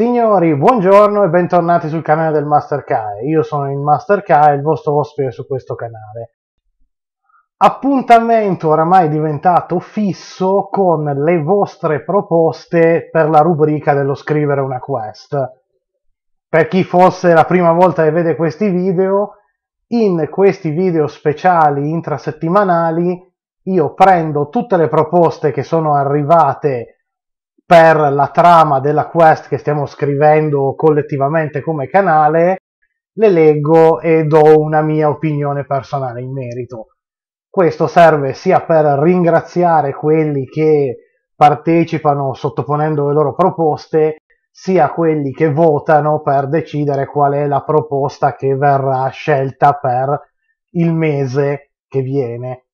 Signori, buongiorno e bentornati sul canale del Master Kai. Io sono il Master Kai, il vostro ospite su questo canale. Appuntamento oramai diventato fisso con le vostre proposte per la rubrica dello scrivere una quest. Per chi fosse la prima volta che vede questi video, in questi video speciali intrasettimanali io prendo tutte le proposte che sono arrivate per la trama della quest che stiamo scrivendo collettivamente come canale, le leggo e do una mia opinione personale in merito. Questo serve sia per ringraziare quelli che partecipano sottoponendo le loro proposte, sia quelli che votano per decidere qual è la proposta che verrà scelta per il mese che viene.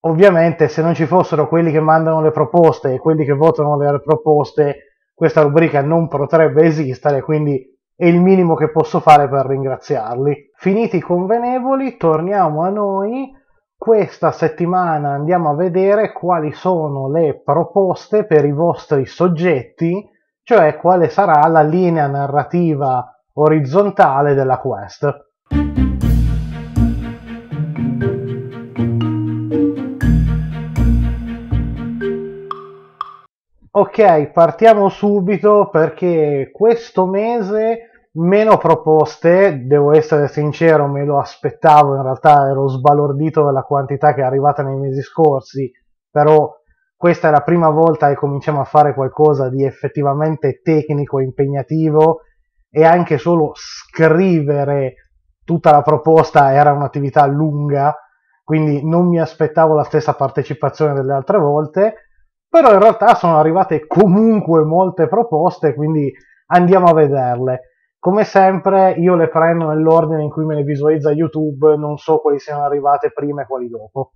Ovviamente se non ci fossero quelli che mandano le proposte e quelli che votano le proposte, questa rubrica non potrebbe esistere, quindi è il minimo che posso fare per ringraziarli. Finiti i convenevoli, torniamo a noi. Questa settimana andiamo a vedere quali sono le proposte per i vostri soggetti, cioè quale sarà la linea narrativa orizzontale della quest. Ok, partiamo subito perché questo mese meno proposte, devo essere sincero, me lo aspettavo, in realtà ero sbalordito dalla quantità che è arrivata nei mesi scorsi, però questa è la prima volta che cominciamo a fare qualcosa di effettivamente tecnico, e impegnativo e anche solo scrivere tutta la proposta era un'attività lunga, quindi non mi aspettavo la stessa partecipazione delle altre volte però in realtà sono arrivate comunque molte proposte, quindi andiamo a vederle. Come sempre io le prendo nell'ordine in cui me le visualizza YouTube, non so quali siano arrivate prima e quali dopo.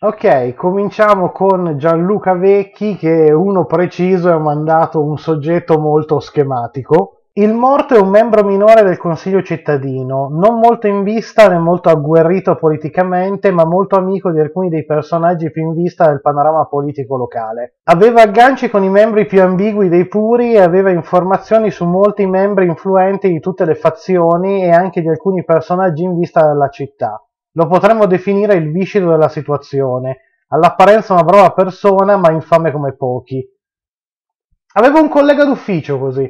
Ok, cominciamo con Gianluca Vecchi che uno preciso e ha mandato un soggetto molto schematico il morto è un membro minore del Consiglio cittadino, non molto in vista né molto agguerrito politicamente, ma molto amico di alcuni dei personaggi più in vista del panorama politico locale. Aveva agganci con i membri più ambigui dei puri e aveva informazioni su molti membri influenti di tutte le fazioni e anche di alcuni personaggi in vista della città. Lo potremmo definire il viscido della situazione, all'apparenza una brava persona ma infame come pochi. Avevo un collega d'ufficio così,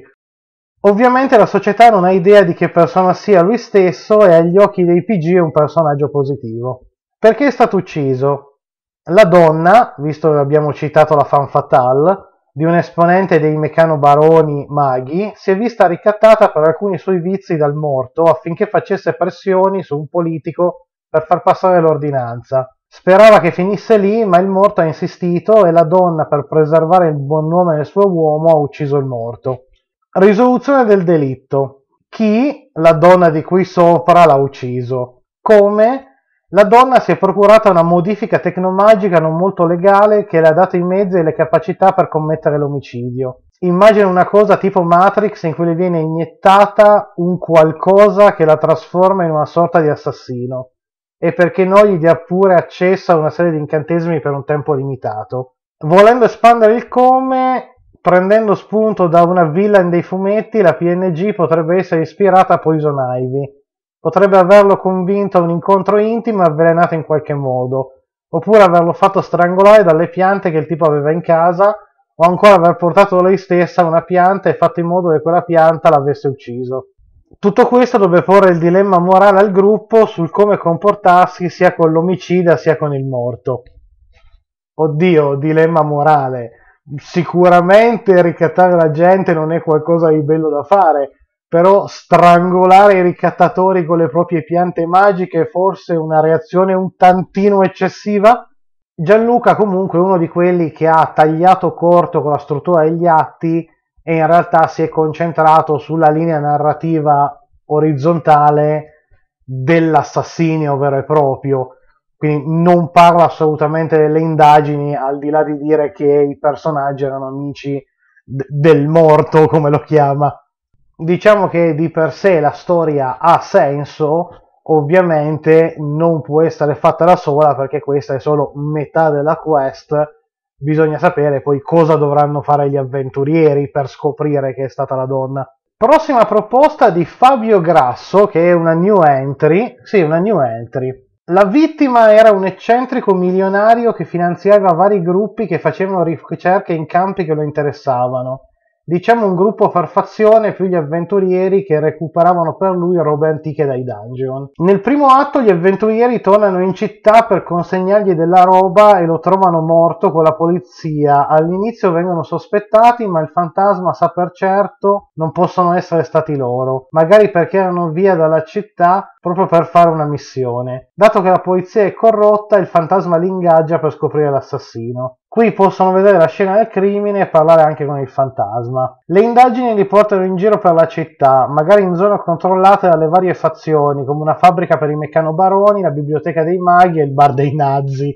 Ovviamente la società non ha idea di che persona sia lui stesso e agli occhi dei PG è un personaggio positivo. Perché è stato ucciso? La donna, visto che abbiamo citato la fan fatale, di un esponente dei baroni maghi, si è vista ricattata per alcuni suoi vizi dal morto affinché facesse pressioni su un politico per far passare l'ordinanza. Sperava che finisse lì, ma il morto ha insistito e la donna, per preservare il buon nome del suo uomo, ha ucciso il morto. Risoluzione del delitto. Chi la donna di qui sopra l'ha ucciso? Come? La donna si è procurata una modifica tecnologica non molto legale che le ha dato i mezzi e le capacità per commettere l'omicidio. Immagina una cosa tipo Matrix in cui le viene iniettata un qualcosa che la trasforma in una sorta di assassino. E perché no gli dia pure accesso a una serie di incantesimi per un tempo limitato. Volendo espandere il come, Prendendo spunto da una villain dei fumetti, la PNG potrebbe essere ispirata a Poison Ivy. Potrebbe averlo convinto a un incontro intimo e avvelenato in qualche modo, oppure averlo fatto strangolare dalle piante che il tipo aveva in casa, o ancora aver portato lei stessa una pianta e fatto in modo che quella pianta l'avesse ucciso. Tutto questo dovrebbe porre il dilemma morale al gruppo sul come comportarsi sia con l'omicida sia con il morto. Oddio, dilemma morale sicuramente ricattare la gente non è qualcosa di bello da fare, però strangolare i ricattatori con le proprie piante magiche è forse una reazione un tantino eccessiva? Gianluca comunque è uno di quelli che ha tagliato corto con la struttura degli atti e in realtà si è concentrato sulla linea narrativa orizzontale dell'assassinio vero e proprio quindi non parlo assolutamente delle indagini, al di là di dire che i personaggi erano amici d- del morto, come lo chiama. Diciamo che di per sé la storia ha senso, ovviamente non può essere fatta da sola perché questa è solo metà della quest. Bisogna sapere poi cosa dovranno fare gli avventurieri per scoprire che è stata la donna. Prossima proposta di Fabio Grasso, che è una new entry. Sì, una new entry. La vittima era un eccentrico milionario che finanziava vari gruppi che facevano ricerche in campi che lo interessavano. Diciamo un gruppo farfazione più gli avventurieri che recuperavano per lui robe antiche dai dungeon. Nel primo atto gli avventurieri tornano in città per consegnargli della roba e lo trovano morto con la polizia. All'inizio vengono sospettati, ma il fantasma sa per certo non possono essere stati loro, magari perché erano via dalla città proprio per fare una missione. Dato che la polizia è corrotta, il fantasma li ingaggia per scoprire l'assassino. Qui possono vedere la scena del crimine e parlare anche con il fantasma. Le indagini li portano in giro per la città, magari in zone controllate dalle varie fazioni, come una fabbrica per i meccanobaroni, la biblioteca dei maghi e il bar dei nazi.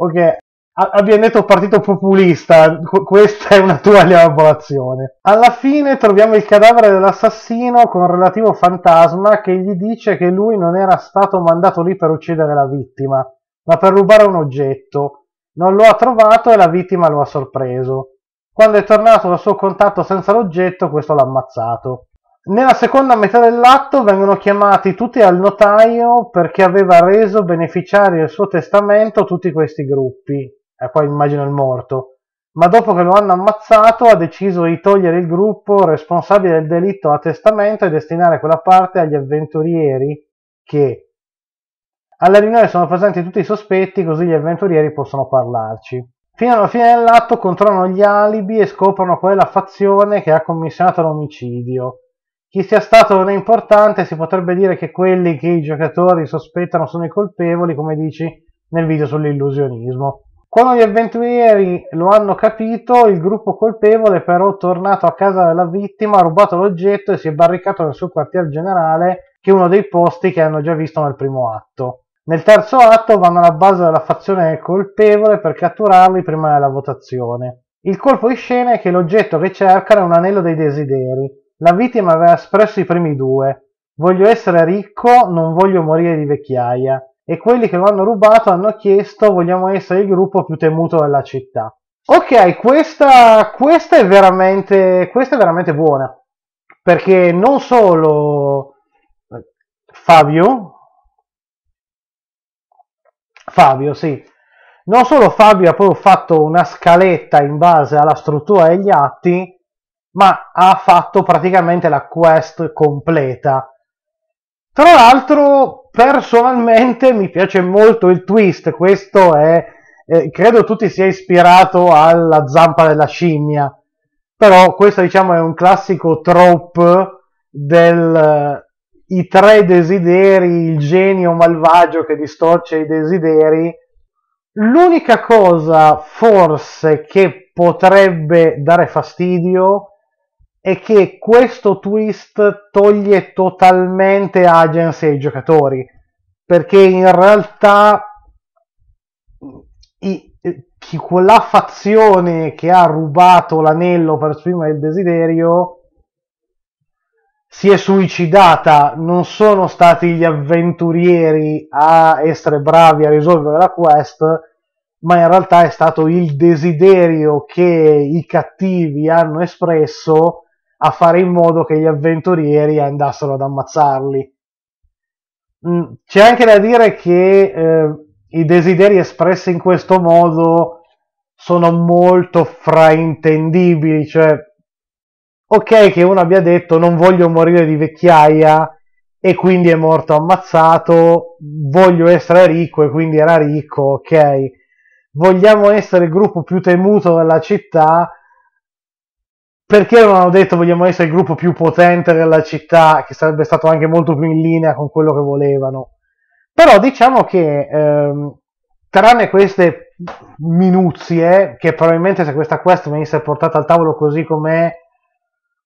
Ok, abbiamo detto partito populista, questa è una tua elaborazione. Alla fine troviamo il cadavere dell'assassino con un relativo fantasma che gli dice che lui non era stato mandato lì per uccidere la vittima, ma per rubare un oggetto. Non lo ha trovato e la vittima lo ha sorpreso. Quando è tornato dal suo contatto senza l'oggetto, questo l'ha ammazzato. Nella seconda metà dell'atto vengono chiamati tutti al notaio perché aveva reso beneficiari del suo testamento tutti questi gruppi, eh, qua immagino il morto, ma dopo che lo hanno ammazzato ha deciso di togliere il gruppo responsabile del delitto a testamento e destinare quella parte agli avventurieri che alla riunione sono presenti tutti i sospetti così gli avventurieri possono parlarci. Fino alla fine dell'atto controllano gli alibi e scoprono qual è la fazione che ha commissionato l'omicidio. Chi sia stato non è importante, si potrebbe dire che quelli che i giocatori sospettano sono i colpevoli, come dici nel video sull'illusionismo. Quando gli avventurieri lo hanno capito, il gruppo colpevole è però tornato a casa della vittima, ha rubato l'oggetto e si è barricato nel suo quartier generale, che è uno dei posti che hanno già visto nel primo atto. Nel terzo atto vanno alla base della fazione colpevole per catturarli prima della votazione. Il colpo di scena è che l'oggetto che cercano è un anello dei desideri. La vittima aveva espresso i primi due. Voglio essere ricco, non voglio morire di vecchiaia e quelli che lo hanno rubato hanno chiesto vogliamo essere il gruppo più temuto della città. Ok, questa, questa, è, veramente, questa è veramente buona, perché non solo Fabio, Fabio sì, non solo Fabio ha poi fatto una scaletta in base alla struttura degli atti, ma ha fatto praticamente la quest completa. Tra l'altro personalmente mi piace molto il twist, questo è, eh, credo tu ti sia ispirato alla zampa della scimmia, però questo diciamo è un classico trope del eh, i tre desideri, il genio malvagio che distorce i desideri. L'unica cosa forse che potrebbe dare fastidio è che questo twist toglie totalmente agency ai giocatori, perché in realtà i, chi, quella fazione che ha rubato l'anello per esprimere il desiderio si è suicidata, non sono stati gli avventurieri a essere bravi a risolvere la quest, ma in realtà è stato il desiderio che i cattivi hanno espresso a fare in modo che gli avventurieri andassero ad ammazzarli. Mm, c'è anche da dire che eh, i desideri espressi in questo modo sono molto fraintendibili, cioè ok che uno abbia detto non voglio morire di vecchiaia e quindi è morto ammazzato, voglio essere ricco e quindi era ricco, ok. Vogliamo essere il gruppo più temuto della città, perché non hanno detto vogliamo essere il gruppo più potente della città, che sarebbe stato anche molto più in linea con quello che volevano. Però diciamo che ehm, tranne queste minuzie, che probabilmente se questa quest venisse portata al tavolo così com'è,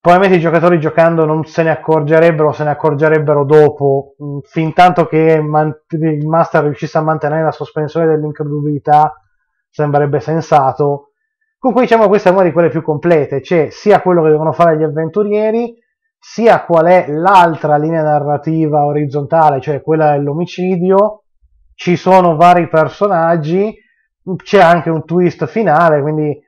probabilmente i giocatori giocando non se ne accorgerebbero, se ne accorgerebbero dopo, mm, fin tanto che man- il master riuscisse a mantenere la sospensione dell'incredulità, sembrerebbe sensato Comunque diciamo questa è una di quelle più complete, c'è cioè sia quello che devono fare gli avventurieri, sia qual è l'altra linea narrativa orizzontale, cioè quella dell'omicidio, ci sono vari personaggi, c'è anche un twist finale, quindi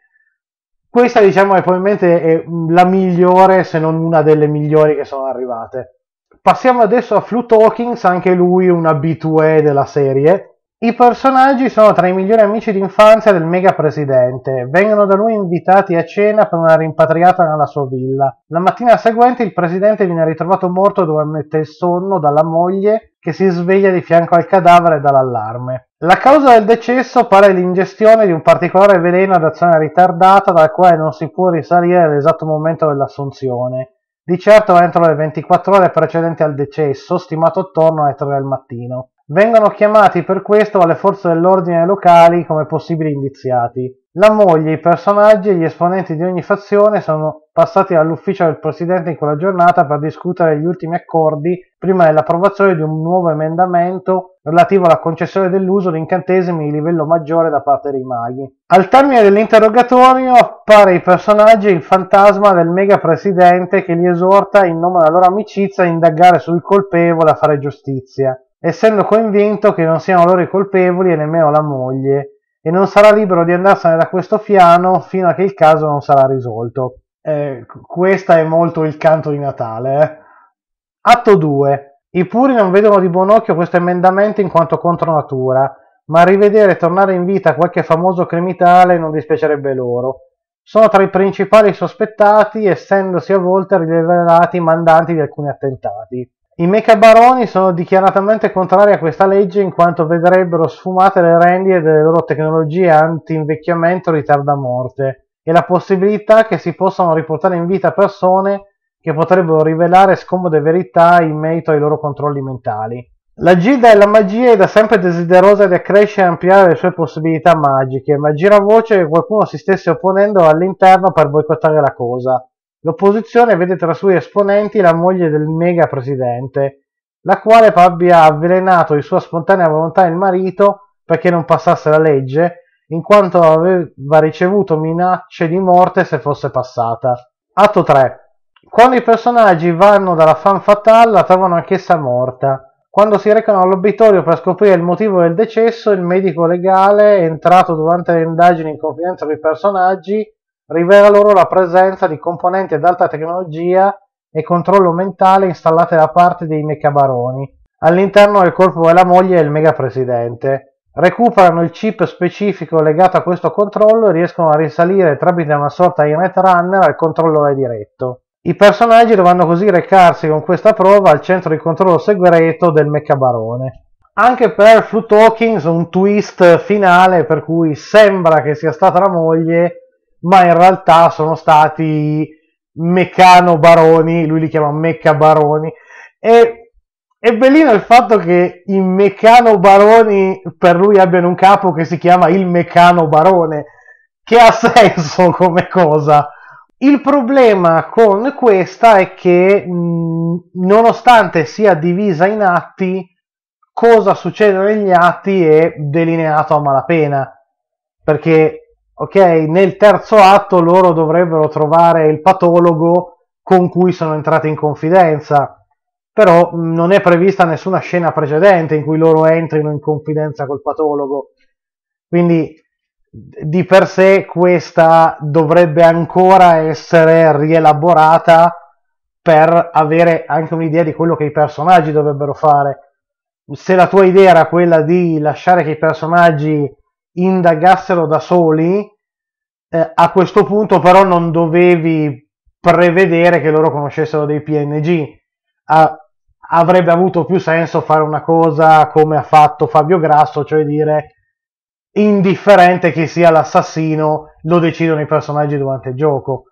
questa diciamo è probabilmente è la migliore, se non una delle migliori che sono arrivate. Passiamo adesso a Flu Talkings, anche lui un abitué della serie, i personaggi sono tra i migliori amici d'infanzia del mega presidente. Vengono da lui invitati a cena per una rimpatriata nella sua villa. La mattina seguente il presidente viene ritrovato morto dove durante il sonno dalla moglie che si sveglia di fianco al cadavere e dà l'allarme. La causa del decesso pare l'ingestione di un particolare veleno ad azione ritardata dal quale non si può risalire all'esatto momento dell'assunzione. Di certo entro le 24 ore precedenti al decesso, stimato attorno alle 3 del mattino. Vengono chiamati per questo alle forze dell'ordine locali come possibili indiziati. La moglie, i personaggi e gli esponenti di ogni fazione sono passati all'ufficio del presidente in quella giornata per discutere gli ultimi accordi prima dell'approvazione di un nuovo emendamento relativo alla concessione dell'uso di incantesimi di livello maggiore da parte dei maghi. Al termine dell'interrogatorio appare i personaggi il fantasma del mega presidente che li esorta in nome della loro amicizia a indagare sul colpevole a fare giustizia essendo convinto che non siano loro i colpevoli e nemmeno la moglie, e non sarà libero di andarsene da questo fiano fino a che il caso non sarà risolto. Eh, questo è molto il canto di Natale. Eh. Atto 2. I puri non vedono di buon occhio questo emendamento in quanto contro natura, ma rivedere e tornare in vita qualche famoso criminale non dispiacerebbe loro. Sono tra i principali sospettati, essendosi a volte rivelati mandanti di alcuni attentati. I mecabaroni sono dichiaratamente contrari a questa legge in quanto vedrebbero sfumate le rendite delle loro tecnologie anti-invecchiamento ritarda morte e la possibilità che si possano riportare in vita persone che potrebbero rivelare scomode verità in merito ai loro controlli mentali. La Gilda della magia è da sempre desiderosa di accrescere e ampliare le sue possibilità magiche, ma gira voce che qualcuno si stesse opponendo all'interno per boicottare la cosa. L'opposizione vede tra i suoi esponenti la moglie del mega presidente, la quale abbia avvelenato di sua spontanea volontà il marito perché non passasse la legge, in quanto aveva ricevuto minacce di morte se fosse passata. Atto 3. Quando i personaggi vanno dalla fan fatale la trovano anch'essa morta. Quando si recano all'obitorio per scoprire il motivo del decesso, il medico legale, entrato durante le indagini in confidenza dei personaggi, rivela loro la presenza di componenti ad alta tecnologia e controllo mentale installate da parte dei mecabaroni. All'interno del corpo della moglie e il presidente. Recuperano il chip specifico legato a questo controllo e riescono a risalire tramite una sorta di netrunner al controllore diretto. I personaggi dovranno così recarsi con questa prova al centro di controllo segreto del Meccabarone. Anche per Flu Hawkins un twist finale per cui sembra che sia stata la moglie, ma in realtà sono stati Meccano Baroni, lui li chiama Mecca Baroni, e è bellino il fatto che i Meccano Baroni per lui abbiano un capo che si chiama il Meccano Barone, che ha senso come cosa. Il problema con questa è che mh, mm, nonostante sia divisa in atti, cosa succede negli atti è delineato a malapena, perché Ok, nel terzo atto loro dovrebbero trovare il patologo con cui sono entrati in confidenza, però mm, non è prevista nessuna scena precedente in cui loro entrino in confidenza col patologo. Quindi di per sé questa dovrebbe ancora essere rielaborata per avere anche un'idea di quello che i personaggi dovrebbero fare. Se la tua idea era quella di lasciare che i personaggi indagassero da soli, eh, a questo punto però non dovevi prevedere che loro conoscessero dei PNG. Ah, avrebbe avuto più senso fare una cosa come ha fatto Fabio Grasso, cioè dire indifferente chi sia l'assassino, lo decidono i personaggi durante il gioco.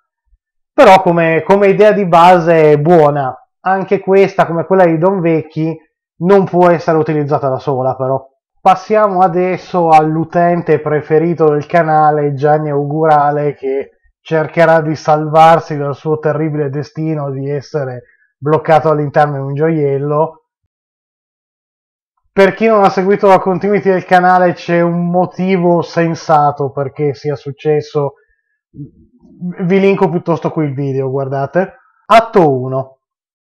Però come, come idea di base è buona, anche questa come quella di Don Vecchi non può essere utilizzata da sola però. Passiamo adesso all'utente preferito del canale, Gianni Augurale, che cercherà di salvarsi dal suo terribile destino di essere bloccato all'interno di un gioiello. Per chi non ha seguito la continuity del canale c'è un motivo sensato perché sia successo. Vi linko piuttosto qui il video, guardate. Atto 1.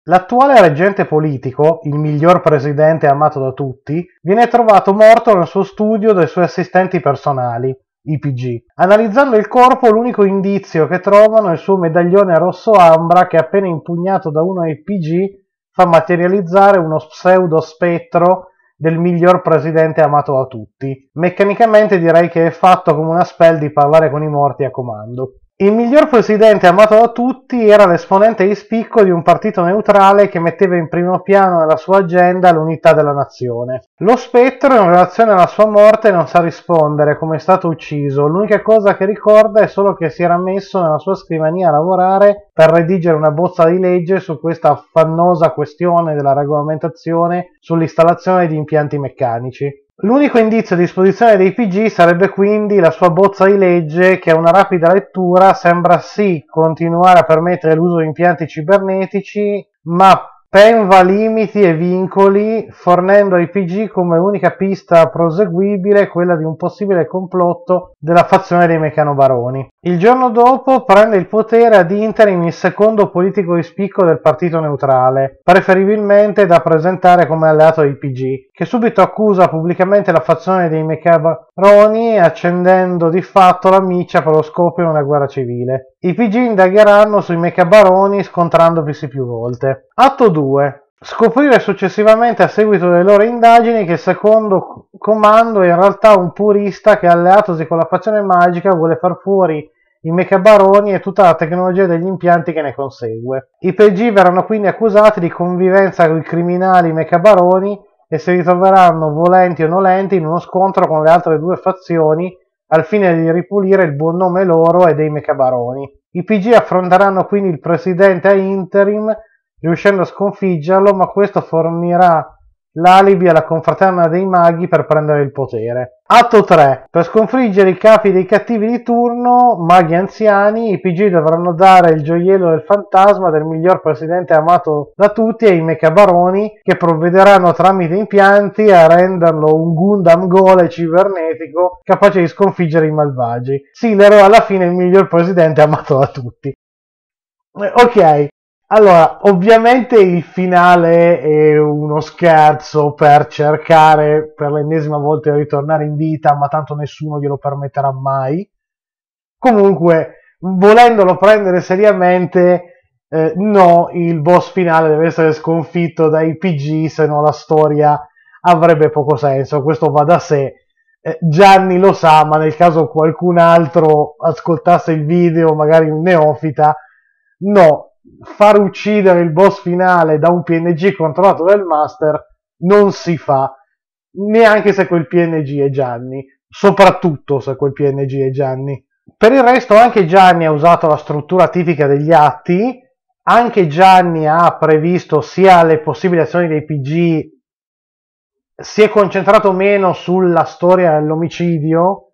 L'attuale reggente politico, il miglior presidente amato da tutti, viene trovato morto nel suo studio dai suoi assistenti personali, IPG. Analizzando il corpo, l'unico indizio che trovano è il suo medaglione rosso ambra che appena impugnato da uno IPG fa materializzare uno pseudo spettro del miglior presidente amato da tutti. Meccanicamente direi che è fatto come una spell di parlare con i morti a comando. Il miglior presidente amato da tutti era l'esponente di spicco di un partito neutrale che metteva in primo piano nella sua agenda l'unità della nazione. Lo spettro in relazione alla sua morte non sa rispondere come è stato ucciso, l'unica cosa che ricorda è solo che si era messo nella sua scrivania a lavorare per redigere una bozza di legge su questa affannosa questione della regolamentazione sull'installazione di impianti meccanici. L'unico indizio a disposizione dei PG sarebbe quindi la sua bozza di legge che a una rapida lettura sembra sì continuare a permettere l'uso di impianti cibernetici, ma Penva limiti e vincoli, fornendo ai PG come unica pista proseguibile quella di un possibile complotto della fazione dei Mecanobaroni. Il giorno dopo prende il potere ad interim il secondo politico di spicco del partito neutrale, preferibilmente da presentare come alleato dei PG, che subito accusa pubblicamente la fazione dei Mecanobaroni accendendo di fatto la miccia per lo scopo di una guerra civile. I PG indagheranno sui mecabaroni scontrandovisi più volte. Atto 2. Scoprire successivamente a seguito delle loro indagini che il secondo comando è in realtà un purista che alleatosi con la fazione magica vuole far fuori i mecabaroni e tutta la tecnologia degli impianti che ne consegue. I PG verranno quindi accusati di convivenza con i criminali mecabaroni e si ritroveranno volenti o nolenti in uno scontro con le altre due fazioni al fine di ripulire il buon nome loro e dei mecabaroni. I PG affronteranno quindi il presidente a interim, riuscendo a sconfiggerlo, ma questo fornirà l'alibi alla confraterna dei maghi per prendere il potere. Atto 3. Per sconfiggere i capi dei cattivi di turno, maghi anziani, i PG dovranno dare il gioiello del fantasma del miglior presidente amato da tutti ai mecabaroni che provvederanno tramite impianti a renderlo un Gundam gole cibernetico capace di sconfiggere i malvagi. Sì, Silero alla fine è il miglior presidente amato da tutti. Eh, ok, allora, ovviamente il finale è uno scherzo per cercare per l'ennesima volta di ritornare in vita, ma tanto nessuno glielo permetterà mai. Comunque, volendolo prendere seriamente, eh, no, il boss finale deve essere sconfitto dai PG, se no la storia avrebbe poco senso. Questo va da sé. Eh, Gianni lo sa, ma nel caso qualcun altro ascoltasse il video, magari un neofita, no, far uccidere il boss finale da un PNG controllato dal master non si fa, neanche se quel PNG è Gianni, soprattutto se quel PNG è Gianni. Per il resto anche Gianni ha usato la struttura tipica degli atti, anche Gianni ha previsto sia le possibili azioni dei PG, si è concentrato meno sulla storia dell'omicidio,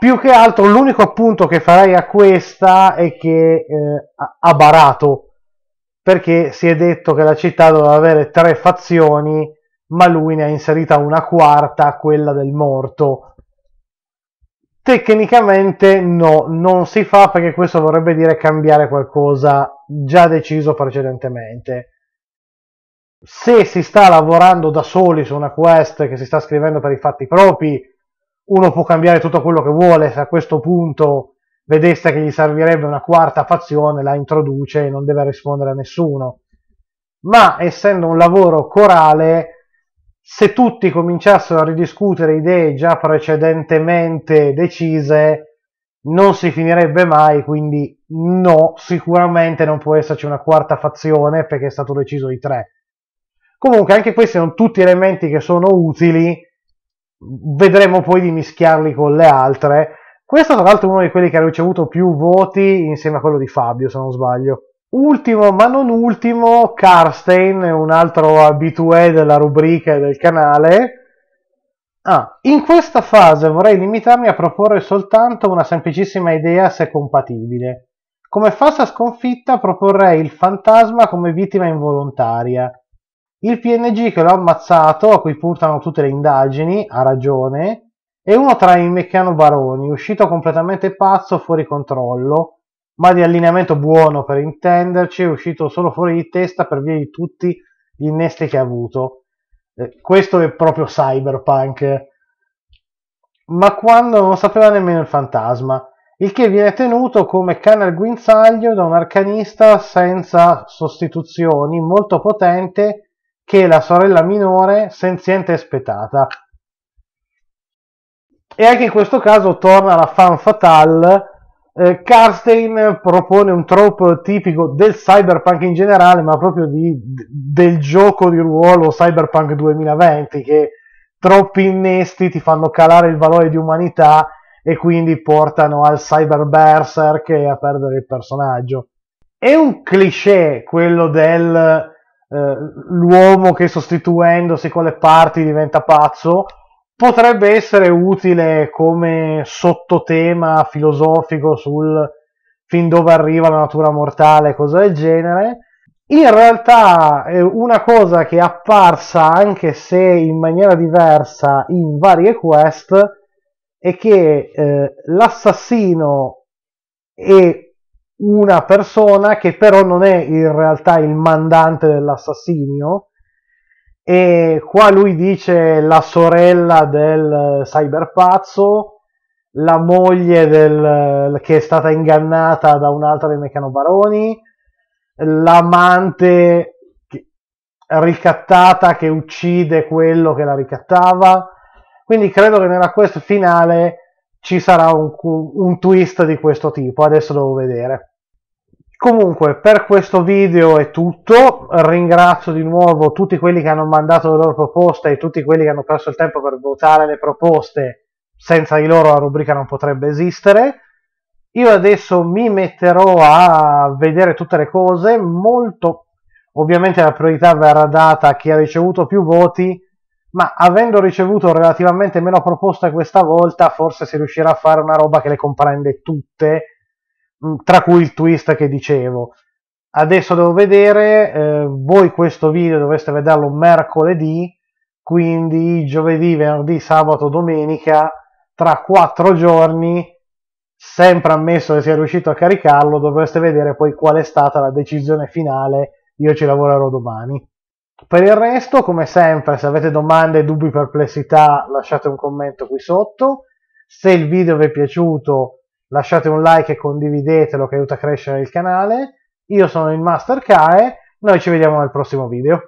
più che altro l'unico appunto che farei a questa è che eh, ha barato perché si è detto che la città doveva avere tre fazioni ma lui ne ha inserita una quarta quella del morto tecnicamente no non si fa perché questo vorrebbe dire cambiare qualcosa già deciso precedentemente se si sta lavorando da soli su una quest che si sta scrivendo per i fatti propri uno può cambiare tutto quello che vuole, se a questo punto vedesse che gli servirebbe una quarta fazione, la introduce e non deve rispondere a nessuno. Ma essendo un lavoro corale, se tutti cominciassero a ridiscutere idee già precedentemente decise, non si finirebbe mai, quindi no, sicuramente non può esserci una quarta fazione perché è stato deciso di tre. Comunque anche questi sono tutti elementi che sono utili, vedremo poi di mischiarli con le altre. Questo tra l'altro è uno di quelli che ha ricevuto più voti insieme a quello di Fabio, se non sbaglio. Ultimo, ma non ultimo, Carstein, un altro abitué della rubrica e del canale. Ah, in questa fase vorrei limitarmi a proporre soltanto una semplicissima idea se compatibile. Come falsa sconfitta proporrei il fantasma come vittima involontaria. Il PNG che l'ho ammazzato, a cui puntano tutte le indagini, ha ragione, è uno tra i Meccano Baroni, uscito completamente pazzo, fuori controllo, ma di allineamento buono per intenderci, è uscito solo fuori di testa per via di tutti gli innesti che ha avuto. Eh, questo è proprio cyberpunk. Ma quando non sapeva nemmeno il fantasma, il che viene tenuto come cane al guinzaglio da un arcanista senza sostituzioni, molto potente che la sorella minore senziente e E anche in questo caso torna la fan fatale. Eh, Karstein propone un trope tipico del cyberpunk in generale, ma proprio di, del gioco di ruolo cyberpunk 2020, che troppi innesti ti fanno calare il valore di umanità e quindi portano al cyber berserk e a perdere il personaggio. È un cliché quello del eh, l'uomo che sostituendosi con le parti diventa pazzo, potrebbe essere utile come sottotema filosofico sul fin dove arriva la natura mortale, cosa del genere. In realtà una cosa che è apparsa anche se in maniera diversa in varie quest è che eh, l'assassino e una persona che però non è in realtà il mandante dell'assassinio e qua lui dice la sorella del cyberpazzo, la moglie del, che è stata ingannata da un'altra dei meccanobaroni, l'amante ricattata che uccide quello che la ricattava. Quindi credo che nella quest finale ci sarà un, un twist di questo tipo, adesso devo vedere. Comunque, per questo video è tutto. Ringrazio di nuovo tutti quelli che hanno mandato le loro proposte e tutti quelli che hanno perso il tempo per votare le proposte. Senza di loro la rubrica non potrebbe esistere. Io adesso mi metterò a vedere tutte le cose. Molto ovviamente la priorità verrà data a chi ha ricevuto più voti, ma avendo ricevuto relativamente meno proposte questa volta, forse si riuscirà a fare una roba che le comprende tutte Mm, tra cui il twist che dicevo. Adesso devo vedere, eh, voi questo video dovreste vederlo mercoledì, quindi giovedì, venerdì, sabato, domenica, tra quattro giorni, sempre ammesso che sia riuscito a caricarlo, dovreste vedere poi qual è stata la decisione finale, io ci lavorerò domani. Per il resto, come sempre, se avete domande, dubbi, perplessità, lasciate un commento qui sotto. Se il video vi è piaciuto, lasciate un like e condividetelo che aiuta a crescere il canale. Io sono il Master Kae, noi ci vediamo nel prossimo video.